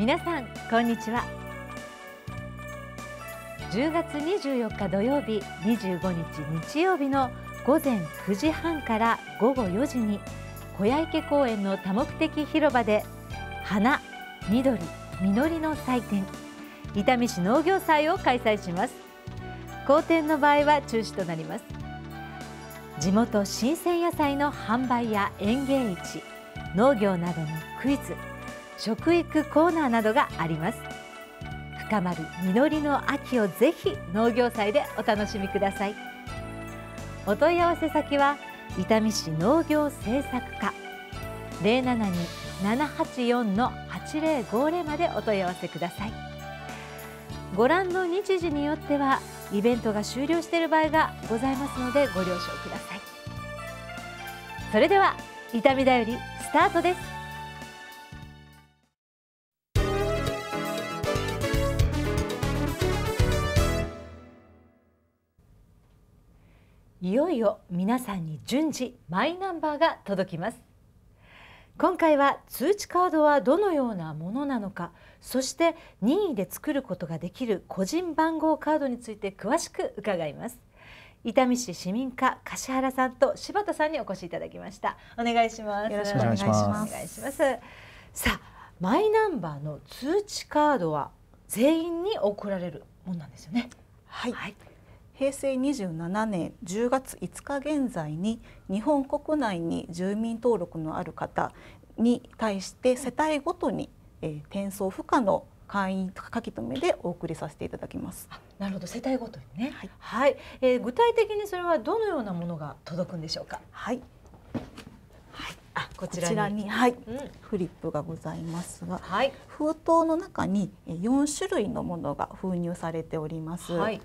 皆さんこんにちは10月24日土曜日25日日曜日の午前9時半から午後4時に小屋池公園の多目的広場で花緑実りの祭典伊丹市農業祭を開催します好天の場合は中止となります地元新鮮野菜の販売や園芸市農業などのクイズ食育コーナーなどがあります深まる実りの秋をぜひ農業祭でお楽しみくださいお問い合わせ先は伊丹市農業政策課零七二七八四の八零五零までお問い合わせくださいご覧の日時によってはイベントが終了している場合がございますのでご了承くださいそれでは伊丹だよりスタートですいよいよ皆さんに順次マイナンバーが届きます今回は通知カードはどのようなものなのかそして任意で作ることができる個人番号カードについて詳しく伺います伊丹市市民課柏原さんと柴田さんにお越しいただきましたお願いしますよろしくお願いしますお願いしますさあマイナンバーの通知カードは全員に送られるもんなんですよねはい、はい平成27年10月5日現在に日本国内に住民登録のある方に対して世帯ごとに、えー、転送不可の会員書き留めでお送りさせていただきます。なるほど、世帯ごとにね。はい、はい、えー、具体的にそれはどのようなものが届くんでしょうか。はい。はい、あ、こちらにはい、うん、フリップがございますが、はい、封筒の中に四種類のものが封入されております。はい、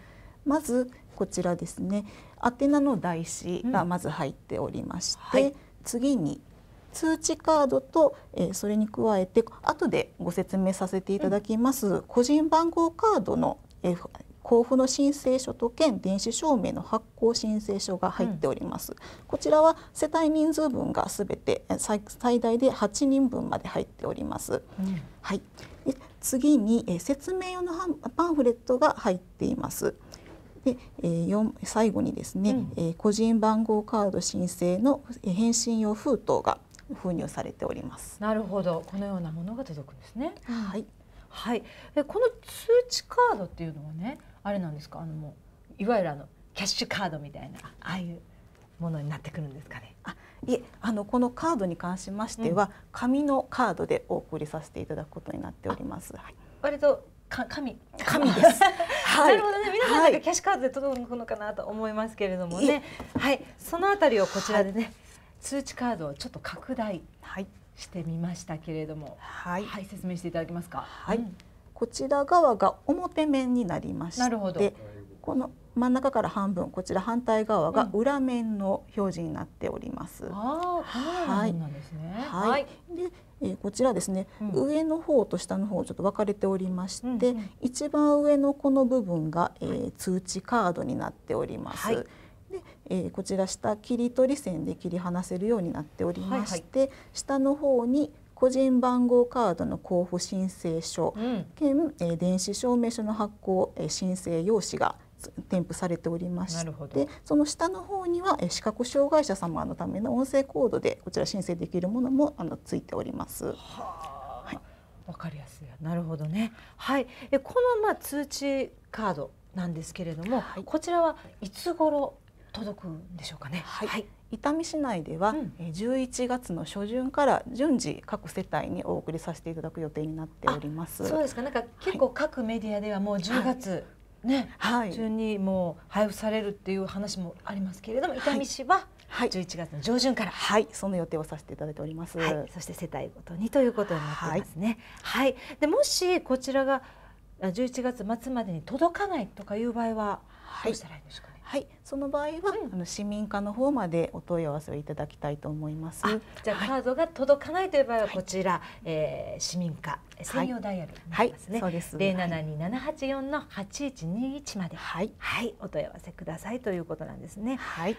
まず、こちらですね宛名の台紙がまず入っておりまして、うんはい、次に通知カードと、えー、それに加えて後でご説明させていただきます、うん、個人番号カードの、えー、交付の申請書と県電子証明の発行申請書が入っております、うん、こちらは世帯人数分がすべて最大で8人分まで入っております、うん、はい。次に、えー、説明用のパンフレットが入っていますで、えー、最後にですね、うん、えー、個人番号カード申請の返信用封筒が封入されております。なるほど、このようなものが届くんですね。はい。はい。えこの通知カードっていうのはね、あれなんですか、あのもういわゆるあのキャッシュカードみたいなああいうものになってくるんですかね。あ、いえ、あのこのカードに関しましては、うん、紙のカードでお送りさせていただくことになっております。はい。割とか神神です。なるほどね。皆さんキャッシュカードで届くのかなと思いますけれどもね。はい。そのあたりをこちらでね、はい、通知カードをちょっと拡大してみましたけれども、はい、はい、説明していただけますか。はい。うん、こちら側が表面になりまして、なるほど。この真ん中から半分こちら反対側が裏面の表示になっております。うん、はい、はい、はい、で、えー、こちらですね、うん、上の方と下の方ちょっと分かれておりまして、うんうん、一番上のこの部分が、えー、通知カードになっております。はい、で、えー、こちら下切り取り線で切り離せるようになっておりまして、はいはい、下の方に個人番号カードの交付申請書、うん、兼、えー、電子証明書の発行、えー、申請用紙が添付されておりましてその下の方には視覚障害者様のための音声コードでこちら申請できるものもあのついております。はいわかりやすいなるほどねはいえこのまあ通知カードなんですけれども、はい、こちらはいつ頃届くんでしょうかねはい、はい伊丹市内では、うん、11月の初旬から順次各世帯にお送りさせていただく予定になっております。そうですか。なんか結構各メディアではもう10月ね、はい、中にもう配布されるっていう話もありますけれども伊丹市は、はい、11月の上旬から、はい、その予定をさせていただいております、はい、そして世帯ごとにということになってますね。はい、はい、でもしこちらが11月末までに届かないとかいう場合はどうしたらいいですか、はい、その場合は、うん、あの市民課の方までお問い合わせをいただきたいと思います。じゃあ、はい、カードが届かないという場合はこちら、はい、えー、市民課専用ダイヤルになりますね。はい、はい、そうです。零七二七八四の八一二一まで、はい、はい、お問い合わせくださいということなんですね。はい。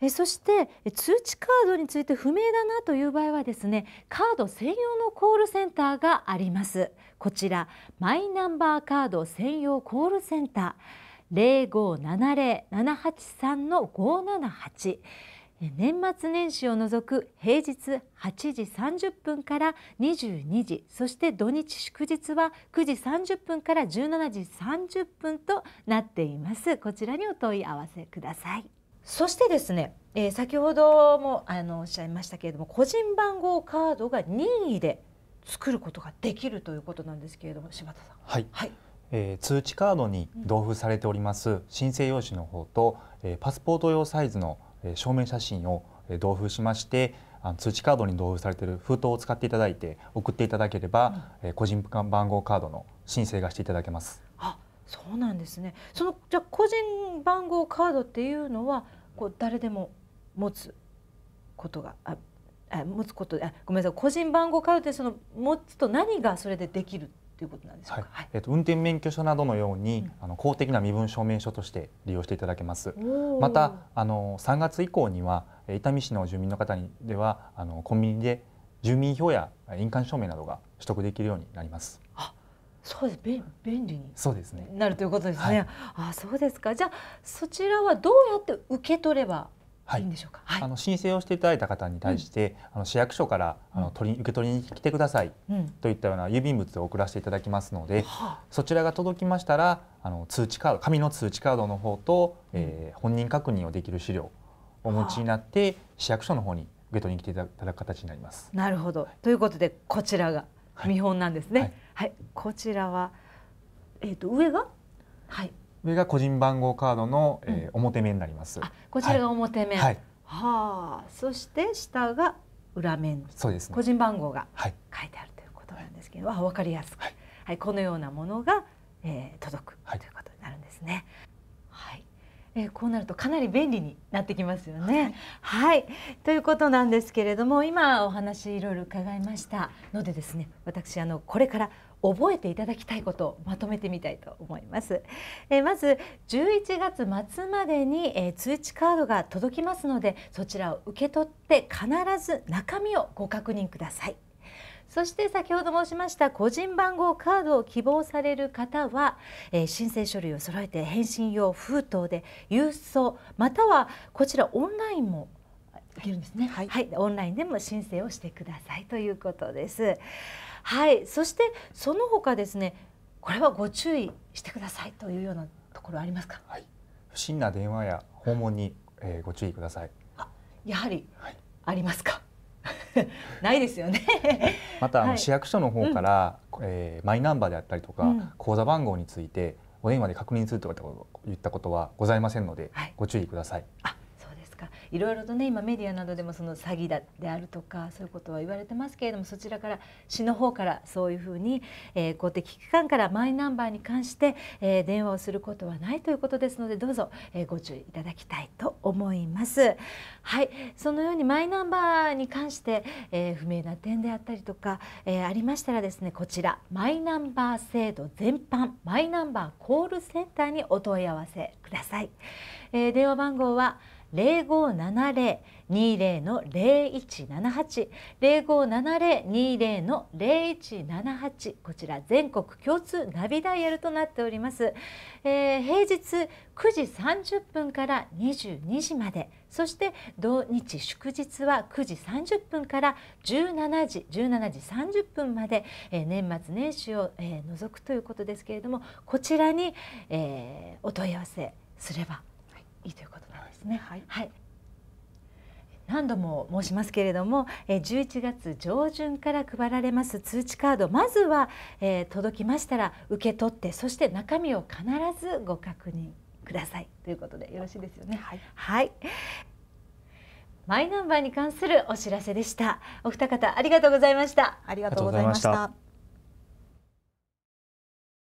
えそして通知カードについて不明だなという場合はですねカード専用のコールセンターがありますこちらマイナンバーカード専用コールセンター零五七零七八三の五七八。年末年始を除く平日八時三十分から二十二時そして土日祝日は九時三十分から十七時三十分となっていますこちらにお問い合わせくださいそしてですね、えー、先ほどもあのおっしゃいましたけれども個人番号カードが任意で作ることができるということなんですけれども柴田さん。はい、はいえー、通知カードに同封されております申請用紙の方と、えー、パスポート用サイズの、え証明写真を、え同封しましてあの通知カードに同封されている封筒を使っていただいて送っていただければ、え、うん、個人番号カードの申請がしていただけます。あそうなんですねそのじゃ個人番号カードっていうのはこう誰でも持つことがあ持つことあごめんなさい個人番号カードってその持つと何がそれでできるっということなんでしょうか。はい、えっ、と運転免許証などのように、うん、あの公的な身分証明書として利用していただけます。またあの3月以降には伊丹市の住民の方にではあのコンビニで住民票や印鑑証明などが取得できるようになります。あそうです便便利にそうですねなるということですね。はい、あそうですかじゃあそちらはどうやって受け取ればはい、あの申請をしていただいた方に対して、あの市役所からあの取り受け取りに来てください、といったような郵便物を送らせていただきますので、そちらが届きましたらあの通知カード紙の通知カードの方と、えー、本人確認をできる資料をお持ちになって市役所の方に受け取りに来ていただく形になります。なるほど、ということでこちらが見本なんですね。はい、こちらはえっ、と上がはい上が個人番号カードの、うえー、表面になります。こちらが表面。はい。はあ、そして下が裏面。そうです、ね、個人番号が書いてあるということなんですけど、はい、わかりやすく、はい、はい、このようなものが、えー、届くということになるんですね。はい。えー、こうなるとかなり便利になってきますよね。はい、ということなんですけれども今お話いろいろ伺いましたのでですね私あのこれから覚えていただきたいことをまとめてみたいと思います。えまず11月末までに、え通知カードが届きますのでそちらを受け取って必ず中身をご確認ください。そして先ほど申しました個人番号カードを希望される方は、え申請書類を揃えて返信用封筒で郵送またはこちらオンラインもできるんですね、はい、はい、オンラインでも申請をしてくださいということです。はいそしてその他ですねこれはご注意してくださいというようなところありますか、はい、不審な電話や訪問に、えー、ご注意くださいやはり、ありますか ないですよね また、あの、はい、市役所の方から、うん、えー、マイナンバーであったりとか、うん、口座番号についてお電話で確認するとかいったことはございませんので、はい、ご注意ください。かいろいろとね今メディアなどでもその詐欺だであるとかそういうことは言われてますけれどもそちらから市の方からそういうふうに、えー、公的機関からマイナンバーに関して、えー、電話をすることはないということですのでどうぞ、えー、ご注意いただきたいと思います。はいそのようにマイナンバーに関して、えー、不明な点であったりとか、えー、ありましたらですねこちらマイナンバー制度全般マイナンバーコールセンターにお問い合わせください。えー、電話番号は零五七零二零の零一七八零五七零二零の零一七八こちら全国共通ナビダイヤルとなっております、えー、平日九時三十分から二十二時までそして土日祝日は九時三十分から十七時十七時三十分まで、えー、年末年始を、えー、除くということですけれどもこちらに、えー、お問い合わせすればいいということですですね。はい、はい何度も申しますけれども11月上旬から配られます通知カードまずは、えー、届きましたら受け取ってそして中身を必ずご確認くださいということでよろしいですよね。はい、はいマイナンバーに関するお知らせでした。お二方ありがとうございました。ありがとうございました。